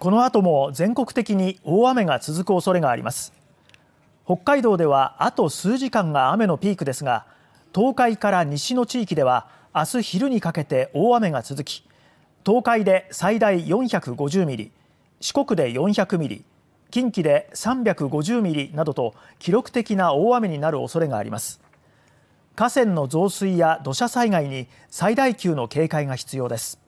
この後も全国的に大雨が続く恐れがあります北海道ではあと数時間が雨のピークですが東海から西の地域では明日昼にかけて大雨が続き東海で最大450ミリ四国で400ミリ近畿で350ミリなどと記録的な大雨になる恐れがあります河川の増水や土砂災害に最大級の警戒が必要です